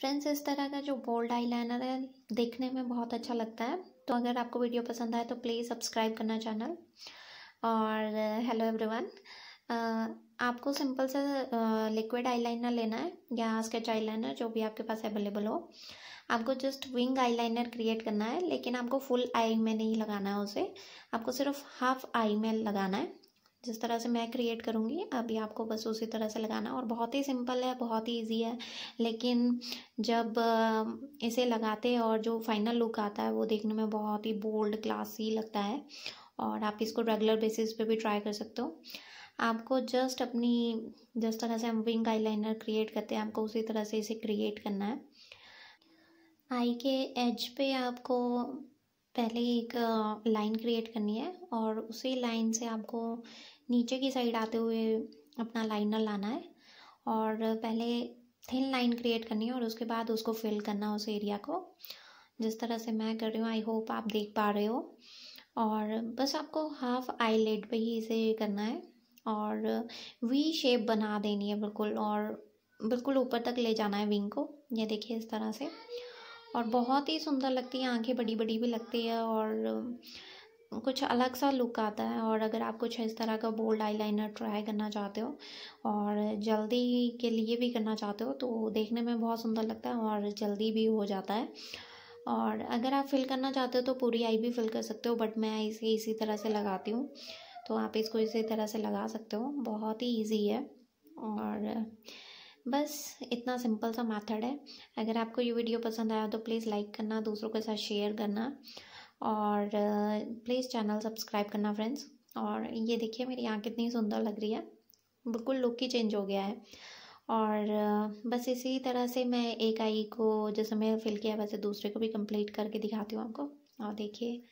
friends इस तरह का जो बोल्ड आई लाइनर है देखने में बहुत अच्छा लगता है तो अगर आपको वीडियो पसंद आए तो प्लीज़ सब्सक्राइब करना चैनल और हेलो एवरीवन आपको सिंपल सा लिक्विड आईलाइनर लेना है या स्केच आईलाइनर जो भी आपके पास अवेलेबल हो आपको जस्ट विंग आईलाइनर क्रिएट करना है लेकिन आपको फुल आई में नहीं लगाना है उसे आपको सिर्फ हाफ आई में लगाना है जिस तरह से मैं क्रिएट करूँगी अभी आपको बस उसी तरह से लगाना और बहुत ही सिंपल है बहुत ही ईजी है लेकिन जब इसे लगाते और जो फाइनल लुक आता है वो देखने में बहुत ही बोल्ड क्लासी लगता है और आप इसको रेगुलर बेसिस पे भी ट्राई कर सकते हो आपको जस्ट अपनी जिस तरह से हम विंग लाइनर क्रिएट करते हैं आपको उसी तरह से इसे क्रिएट करना है आई के एज पे आपको पहले एक लाइन क्रिएट करनी है और उसी लाइन से आपको नीचे की साइड आते हुए अपना लाइनर लाना है और पहले थिन लाइन क्रिएट करनी है और उसके बाद उसको फिल करना उस एरिया को जिस तरह से मैं कर रही हूँ आई होप आप देख पा रहे हो और बस आपको हाफ आई लेड पर ही इसे करना है और वी शेप बना देनी है बिल्कुल और बिल्कुल ऊपर तक ले जाना है विंग को ये देखिए इस तरह से और बहुत ही सुंदर लगती है आंखें बड़ी बड़ी भी लगती है और कुछ अलग सा लुक आता है और अगर आप कुछ इस तरह का बोल्ड आईलाइनर ट्राई करना चाहते हो और जल्दी के लिए भी करना चाहते हो तो देखने में बहुत सुंदर लगता है और जल्दी भी हो जाता है और अगर आप फिल करना चाहते हो तो पूरी आई भी फिल कर सकते हो बट मैं इसे इसी तरह से लगाती हूँ तो आप इसको इसी तरह से लगा सकते हो बहुत ही ईजी है और बस इतना सिंपल सा मेथड है अगर आपको ये वीडियो पसंद आया तो प्लीज़ लाइक करना दूसरों के साथ शेयर करना और प्लीज़ चैनल सब्सक्राइब करना फ्रेंड्स और ये देखिए मेरी आँख कितनी सुंदर लग रही है बिल्कुल लुक ही चेंज हो गया है और uh, बस इसी तरह से मैं एक आई को जैसे मैं फिल किया वैसे दूसरे को भी कंप्लीट करके दिखाती हूँ आपको और देखिए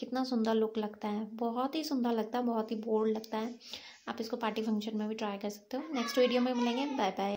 कितना सुंदर लुक लगता है बहुत ही सुंदर लगता है बहुत ही बोल्ड लगता है आप इसको पार्टी फंक्शन में भी ट्राई कर सकते हो नेक्स्ट वीडियो में मिलेंगे बाय बाय